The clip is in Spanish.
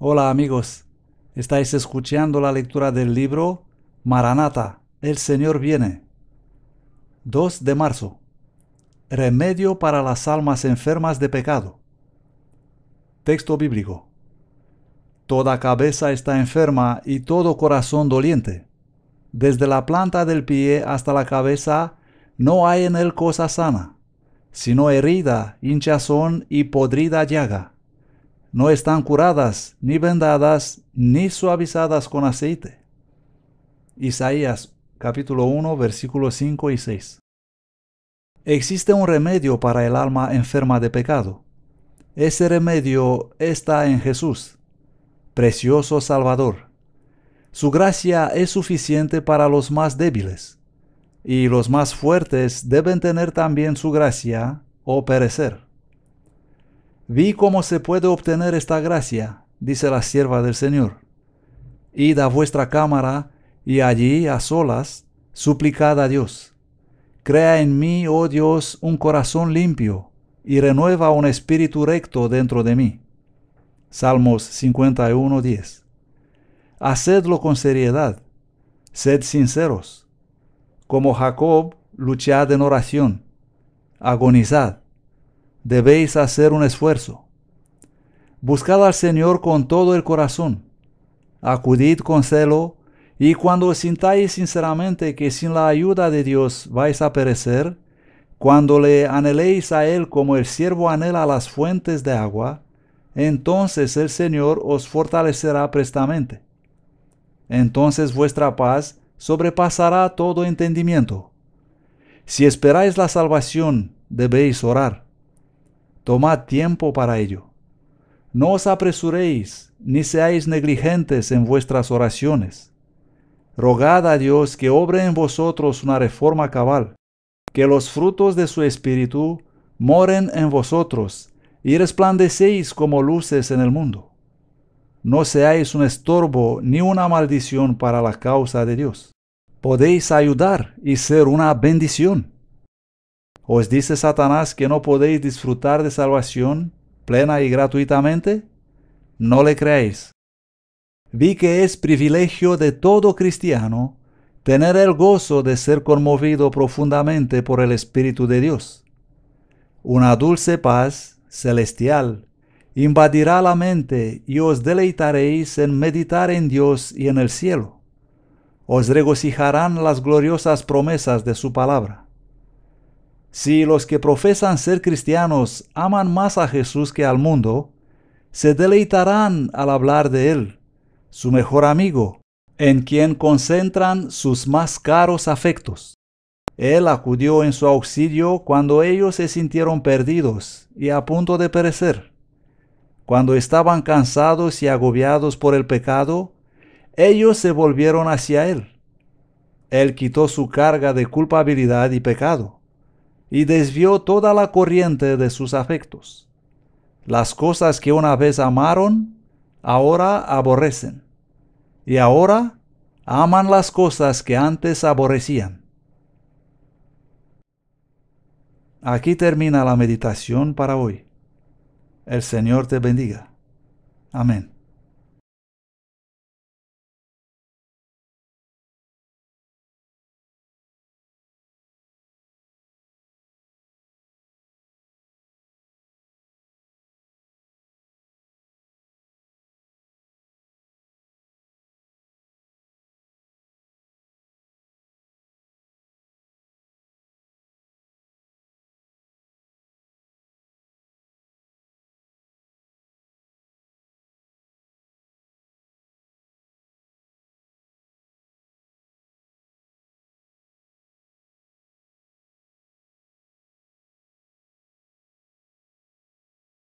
Hola amigos, estáis escuchando la lectura del libro Maranata, el Señor viene. 2 de marzo. Remedio para las almas enfermas de pecado. Texto bíblico. Toda cabeza está enferma y todo corazón doliente. Desde la planta del pie hasta la cabeza no hay en él cosa sana, sino herida, hinchazón y podrida llaga no están curadas, ni vendadas, ni suavizadas con aceite. Isaías capítulo 1 versículos 5 y 6. Existe un remedio para el alma enferma de pecado. Ese remedio está en Jesús, precioso Salvador. Su gracia es suficiente para los más débiles, y los más fuertes deben tener también su gracia o perecer. Vi cómo se puede obtener esta gracia, dice la sierva del Señor. Id a vuestra cámara y allí, a solas, suplicad a Dios. Crea en mí, oh Dios, un corazón limpio y renueva un espíritu recto dentro de mí. Salmos 51:10. Hacedlo con seriedad. Sed sinceros. Como Jacob, luchad en oración. Agonizad debéis hacer un esfuerzo. Buscad al Señor con todo el corazón. Acudid con celo y cuando sintáis sinceramente que sin la ayuda de Dios vais a perecer, cuando le anheléis a Él como el siervo anhela las fuentes de agua, entonces el Señor os fortalecerá prestamente. Entonces vuestra paz sobrepasará todo entendimiento. Si esperáis la salvación, debéis orar. Tomad tiempo para ello. No os apresuréis, ni seáis negligentes en vuestras oraciones. Rogad a Dios que obre en vosotros una reforma cabal, que los frutos de su espíritu moren en vosotros y resplandecéis como luces en el mundo. No seáis un estorbo ni una maldición para la causa de Dios. Podéis ayudar y ser una bendición. ¿Os dice Satanás que no podéis disfrutar de salvación plena y gratuitamente? No le creéis. Vi que es privilegio de todo cristiano tener el gozo de ser conmovido profundamente por el Espíritu de Dios. Una dulce paz celestial invadirá la mente y os deleitaréis en meditar en Dios y en el cielo. Os regocijarán las gloriosas promesas de su palabra. Si los que profesan ser cristianos aman más a Jesús que al mundo, se deleitarán al hablar de Él, su mejor amigo, en quien concentran sus más caros afectos. Él acudió en su auxilio cuando ellos se sintieron perdidos y a punto de perecer. Cuando estaban cansados y agobiados por el pecado, ellos se volvieron hacia Él. Él quitó su carga de culpabilidad y pecado y desvió toda la corriente de sus afectos. Las cosas que una vez amaron, ahora aborrecen, y ahora aman las cosas que antes aborrecían. Aquí termina la meditación para hoy. El Señor te bendiga. Amén.